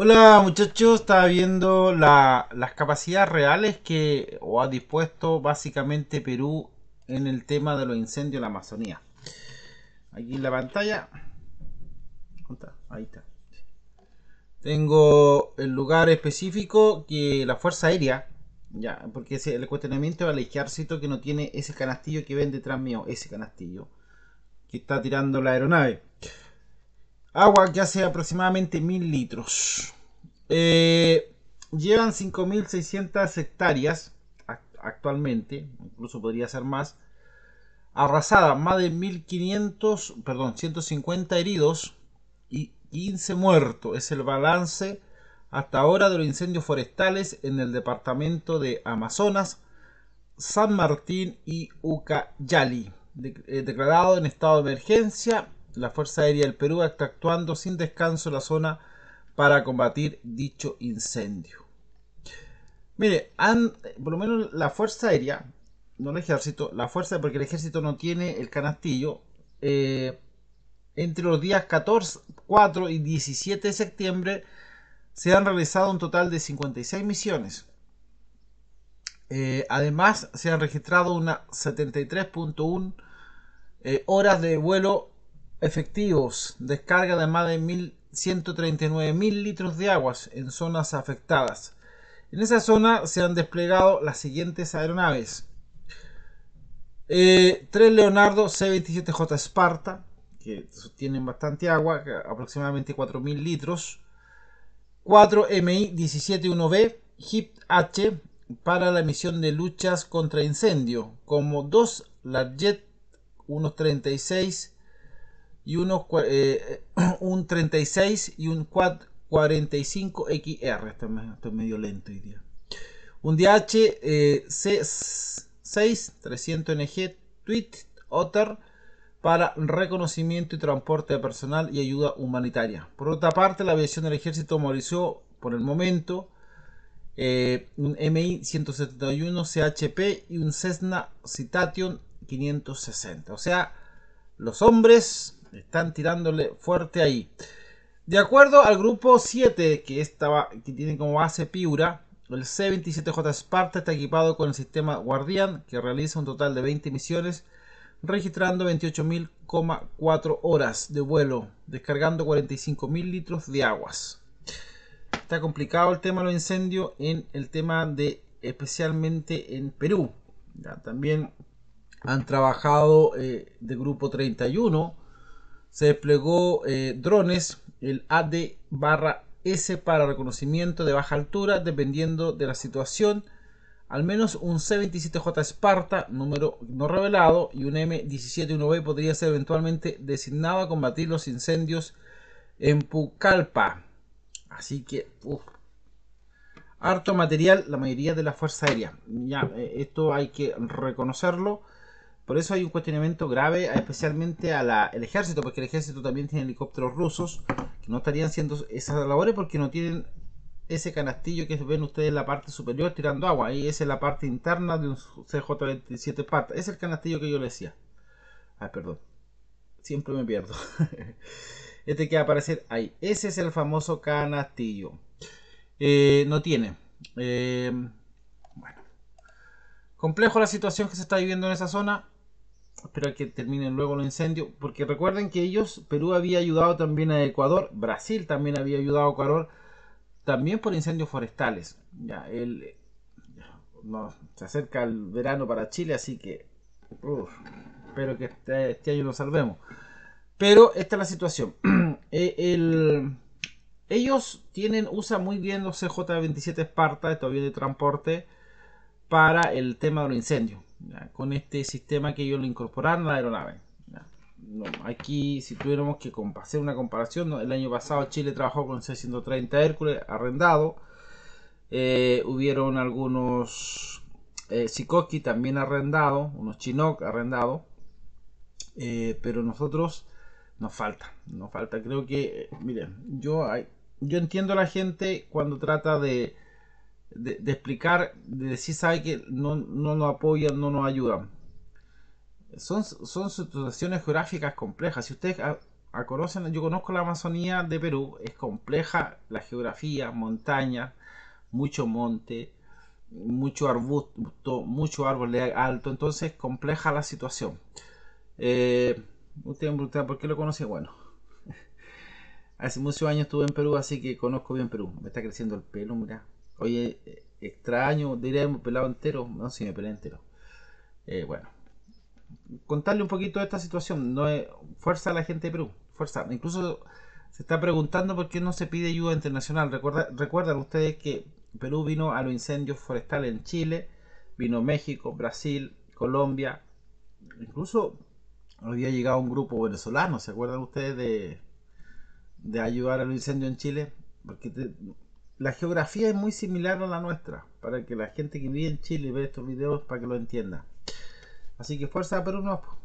Hola muchachos, estaba viendo las capacidades reales que ha dispuesto básicamente Perú en el tema de los incendios en la Amazonía. Aquí en la pantalla, ahí está. Tengo el lugar específico que la Fuerza Aérea, ya, porque ese, el cuestionamiento al ejército que no tiene ese canastillo que ven detrás mío, ese canastillo que está tirando la aeronave. Agua que hace aproximadamente 1000 litros. Eh, llevan 5.600 hectáreas actualmente, incluso podría ser más, arrasada, más de 1.500, perdón, 150 heridos y 15 muertos. Es el balance hasta ahora de los incendios forestales en el departamento de Amazonas, San Martín y Ucayali, eh, declarado en estado de emergencia la Fuerza Aérea del Perú está actuando sin descanso en la zona para combatir dicho incendio. Mire, han, por lo menos la Fuerza Aérea, no el ejército, la fuerza, porque el ejército no tiene el canastillo, eh, entre los días 14, 4 y 17 de septiembre se han realizado un total de 56 misiones. Eh, además, se han registrado unas 73.1 eh, horas de vuelo efectivos, descarga de más de 1.139.000 litros de aguas en zonas afectadas. En esa zona se han desplegado las siguientes aeronaves. 3 eh, Leonardo C-27J Sparta, que tienen bastante agua, aproximadamente 4.000 litros. 4 MI-171B HIP H para la misión de luchas contra incendio, como 2 Larjet 136 eh, eh, y un 36 y un 45XR. Esto es medio lento hoy día. Un DH 6 300NG Tweet Otter para reconocimiento y transporte de personal y ayuda humanitaria. Por otra parte, la aviación del ejército movilizó por el momento, eh, un MI 171 CHP y un Cessna Citation 560. O sea, los hombres están tirándole fuerte ahí. De acuerdo al grupo 7, que, estaba, que tiene como base Piura, el C-27J Sparta está equipado con el sistema Guardian, que realiza un total de 20 misiones, registrando 28.000,4 horas de vuelo, descargando 45.000 litros de aguas. Está complicado el tema de los incendios en el tema de especialmente en Perú. también han trabajado eh, de grupo 31 se desplegó eh, drones, el AD barra S para reconocimiento de baja altura, dependiendo de la situación. Al menos un C-27J Sparta, número no revelado, y un m 171 b podría ser eventualmente designado a combatir los incendios en Pucallpa. Así que, harto material, la mayoría de la Fuerza Aérea. Ya, eh, esto hay que reconocerlo. Por eso hay un cuestionamiento grave, especialmente al ejército, porque el ejército también tiene helicópteros rusos que no estarían haciendo esas labores porque no tienen ese canastillo que ven ustedes en la parte superior tirando agua. Ahí es la parte interna de un CJ27 Pata. Es el canastillo que yo le decía. Ah, perdón. Siempre me pierdo. este que va a aparecer ahí. Ese es el famoso canastillo. Eh, no tiene. Eh, bueno. Complejo la situación que se está viviendo en esa zona Espero que terminen luego los incendios, porque recuerden que ellos, Perú había ayudado también a Ecuador, Brasil también había ayudado a Ecuador, también por incendios forestales. Ya, el, se acerca el verano para Chile, así que espero que este, este, año lo salvemos. Pero esta es la situación. Eh, ellos tienen, usan muy bien los CJ-27 Esparta, todavía de transporte, para el tema de los incendios con este sistema que ellos lo incorporaron la aeronave. aquí si tuviéramos que hacer una comparación, el año pasado Chile trabajó con 630 Hércules arrendado, eh, hubieron algunos eh, Sikorsky también arrendado, unos Chinook arrendado, eh, pero nosotros nos falta, nos falta, creo que, eh, miren, yo, yo entiendo a la gente cuando trata de de, explicar, de decir, sabe que no, no nos apoyan, no nos ayudan. Son, situaciones geográficas complejas. Si ustedes ah, ah, conocen, yo conozco la Amazonía de Perú, es compleja la geografía, montaña, mucho monte, mucho arbusto, mucho árbol alto, entonces compleja la situación. Eh, usted me pregunta, ¿por qué lo conocí? Bueno, hace muchos años estuve en Perú, así que conozco bien Perú. Me está creciendo el pelo, mira. Oye, extraño, diría pelado entero. No, si me pelé entero. Eh, bueno, contarle un poquito de esta situación. No es, fuerza a la gente de Perú, fuerza. Incluso se está preguntando por qué no se pide ayuda internacional. Recuerda, recuerdan ustedes que Perú vino a los incendios forestales en Chile, vino México, Brasil, Colombia. Incluso había llegado un grupo venezolano, ¿se acuerdan ustedes de, de ayudar a los incendios en Chile? Porque la geografía es muy similar a la nuestra, para que la gente que vive en Chile Vea estos videos para que lo entienda. Así que fuerza unos.